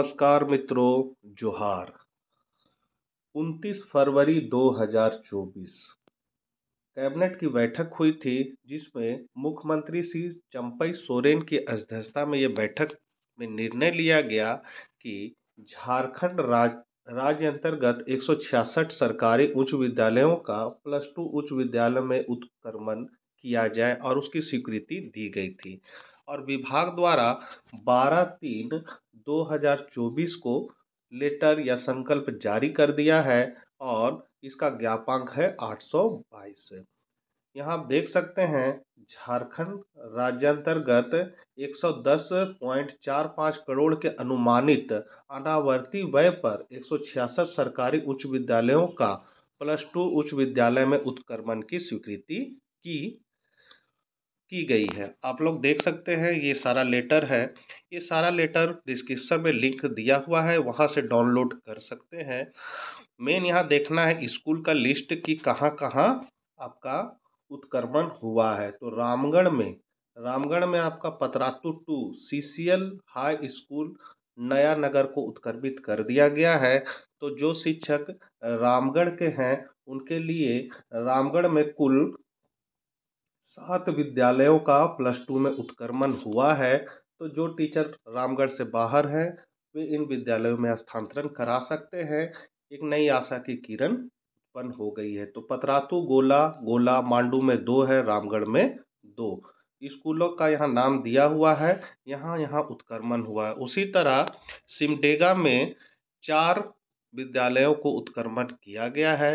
नमस्कार मित्रों जोहार 29 फरवरी 2024 कैबिनेट की बैठक हुई थी जिसमें मुख्यमंत्री श्री चंपई सोरेन की अध्यक्षता में यह बैठक में निर्णय लिया गया कि झारखंड राज राज्य अंतर्गत एक सरकारी उच्च विद्यालयों का प्लस टू उच्च विद्यालय में उत्क्रमण किया जाए और उसकी स्वीकृति दी गई थी और विभाग द्वारा 12 तीन 2024 को लेटर या संकल्प जारी कर दिया है और इसका ज्ञापांक है 822 यहाँ आप देख सकते हैं झारखंड राज्य अंतर्गत 110.45 करोड़ के अनुमानित अनावर्ती व्यय पर एक सरकारी उच्च विद्यालयों का प्लस टू उच्च विद्यालय में उत्क्रमण की स्वीकृति की की गई है आप लोग देख सकते हैं ये सारा लेटर है ये सारा लेटर डिस्क्रिप्शन में लिंक दिया हुआ है वहाँ से डाउनलोड कर सकते हैं मेन यहाँ देखना है स्कूल का लिस्ट कि कहाँ कहाँ आपका उत्क्रमण हुआ है तो रामगढ़ में रामगढ़ में आपका Patratu two C C L high school Naya Nagar को उत्क्रमित कर दिया गया है तो जो शिक्षक रामगढ़ के हैं उनके लिए रामगढ़ में कुल सात विद्यालयों का प्लस टू में उत्क्रमण हुआ है तो जो टीचर रामगढ़ से बाहर हैं वे इन विद्यालयों में स्थानांतरण करा सकते हैं एक नई आशा की किरण उत्पन्न हो गई है तो पतरातू गोला गोला मांडू में दो है रामगढ़ में दो स्कूलों का यहाँ नाम दिया हुआ है यहाँ यहाँ उत्क्रमण हुआ है उसी तरह सिमडेगा में चार विद्यालयों को उत्क्रमण किया गया है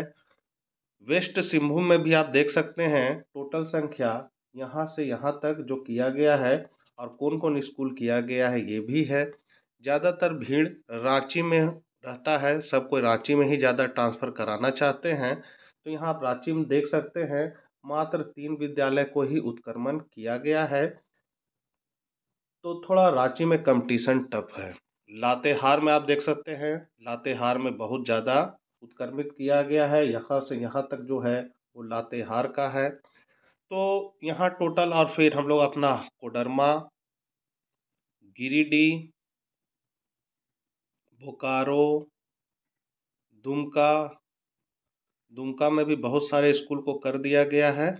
वेस्ट सिंहभूम में भी आप देख सकते हैं टोटल संख्या यहाँ से यहाँ तक जो किया गया है और कौन कौन स्कूल किया गया है ये भी है ज़्यादातर भीड़ रांची में रहता है सब कोई रांची में ही ज़्यादा ट्रांसफ़र कराना चाहते हैं तो यहाँ आप रांची में देख सकते हैं मात्र तीन विद्यालय को ही उत्क्रमण किया गया है तो थोड़ा रांची में कंपटीशन टफ है लातेहार में आप देख सकते हैं लातेहार में बहुत ज़्यादा उत्क्रमित किया गया है यहाँ से यहाँ तक जो है वो लातेहार का है तो यहाँ टोटल और फिर हम लोग अपना कोडरमा गिरिडीह बोकारो दुमका दुमका में भी बहुत सारे स्कूल को कर दिया गया है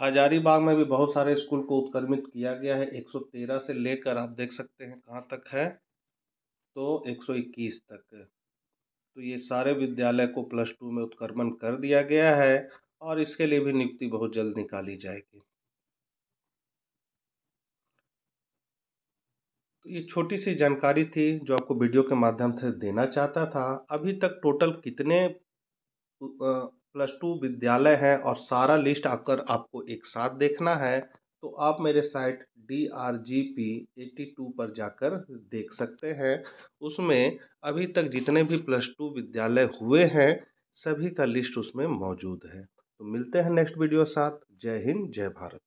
हजारीबाग में भी बहुत सारे स्कूल को उत्क्रमित किया गया है एक सौ तेरह से लेकर आप देख सकते हैं कहाँ तक है तो एक सौ इक्कीस तक तो ये सारे विद्यालय को प्लस टू में उत्क्रमण कर दिया गया है और इसके लिए भी नियुक्ति बहुत जल्द निकाली जाएगी तो ये छोटी सी जानकारी थी जो आपको वीडियो के माध्यम से देना चाहता था अभी तक टोटल कितने प्लस टू विद्यालय है और सारा लिस्ट आकर आपको एक साथ देखना है तो आप मेरे site D R G P AT two पर जाकर देख सकते हैं उसमें अभी तक जितने भी प्लस टू विद्यालय हुए हैं सभी का लिस्ट उसमें मौजूद है तो मिलते हैं नेक्स्ट वीडियो साथ जय हिंद जय भारत